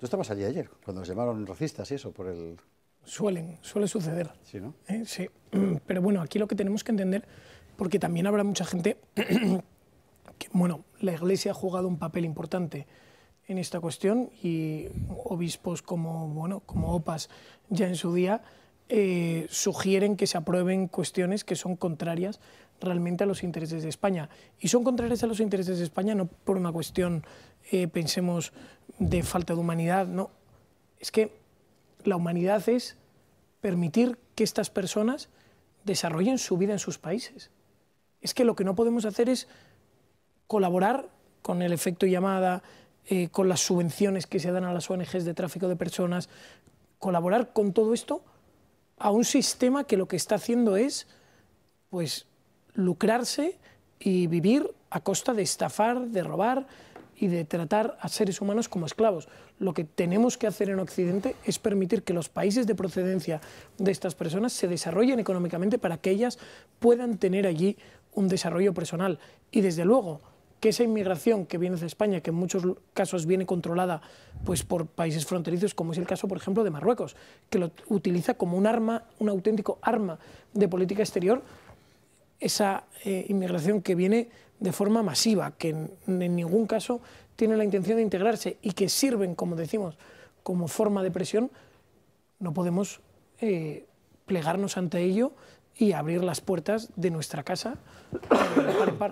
Tú estabas allí ayer, cuando nos llamaron racistas y eso, por el... Suelen, suele suceder. Sí, ¿no? ¿Eh? Sí. Pero bueno, aquí lo que tenemos que entender, porque también habrá mucha gente que, bueno, la Iglesia ha jugado un papel importante en esta cuestión y obispos como, bueno, como OPAS ya en su día eh, sugieren que se aprueben cuestiones que son contrarias realmente a los intereses de España. Y son contrarias a los intereses de España no por una cuestión, eh, pensemos, de falta de humanidad, no. Es que la humanidad es permitir que estas personas desarrollen su vida en sus países. Es que lo que no podemos hacer es colaborar con el efecto llamada, eh, con las subvenciones que se dan a las ONGs de tráfico de personas, colaborar con todo esto a un sistema que lo que está haciendo es pues lucrarse y vivir a costa de estafar, de robar y de tratar a seres humanos como esclavos. Lo que tenemos que hacer en Occidente es permitir que los países de procedencia de estas personas se desarrollen económicamente para que ellas puedan tener allí un desarrollo personal. Y desde luego, que esa inmigración que viene de España, que en muchos casos viene controlada pues, por países fronterizos, como es el caso, por ejemplo, de Marruecos, que lo utiliza como un arma, un auténtico arma de política exterior, esa eh, inmigración que viene de forma masiva, que en, ningún caso tiene la intención de integrarse y que sirven, como decimos, como forma de presión, no podemos eh, plegarnos ante ello y abrir las puertas de nuestra casa eh,